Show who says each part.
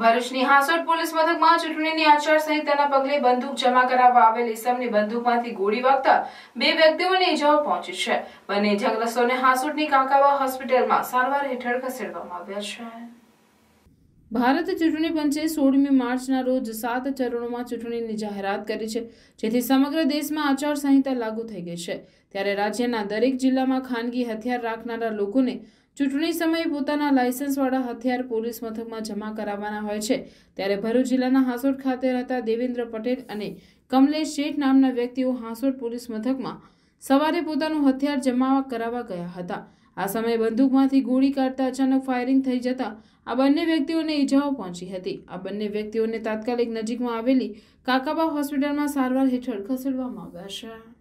Speaker 1: ભરૂચની હાંસોટ પોલીસ મથકમાં ચૂંટણીની આચાર આચારસંહિતાના પગલે બંદૂક જમા કરાવવા આવેલ ઇસમની બંદૂકમાંથી ગોળી વાગતા બે વ્યક્તિઓને ઇજાઓ પહોંચી છે બંને ઇજાગ્રસ્તોને હાંસોટની કાંકાવા હોસ્પિટલમાં સારવાર હેઠળ ખસેડવામાં આવ્યા છે ભારત ચૂંટણી પંચે સોળમી માર્ચના રોજ સાત ચરણોમાં ચૂંટણીની જાહેરાત કરી છે જેથી સમગ્ર દેશમાં આચારસંહિતા લાગુ થઈ ગઈ છે ત્યારે રાજ્યના દરેક જિલ્લામાં ખાનગી હથિયાર રાખનારા લોકોને ચૂંટણી સમયે પોતાના લાયસન્સવાળા હથિયાર પોલીસ મથકમાં જમા કરાવવાના હોય છે ત્યારે ભરૂચ જિલ્લાના હાંસોડ ખાતે રહેતા દેવેન્દ્ર પટેલ અને કમલેશ શેઠ નામના વ્યક્તિઓ હાંસોડ પોલીસ મથકમાં સવારે પોતાનું હથિયાર જમા કરાવવા ગયા હતા આ સમયે બંદૂકમાંથી ગોળી કાઢતા અચાનક ફાયરિંગ થઈ જતા આ બંને વ્યક્તિઓને ઈજાઓ પહોંચી હતી આ બંને વ્યક્તિઓને તાત્કાલિક નજીકમાં આવેલી કાકાબા હોસ્પિટલમાં સારવાર હેઠળ ખસેડવામાં આવ્યા છે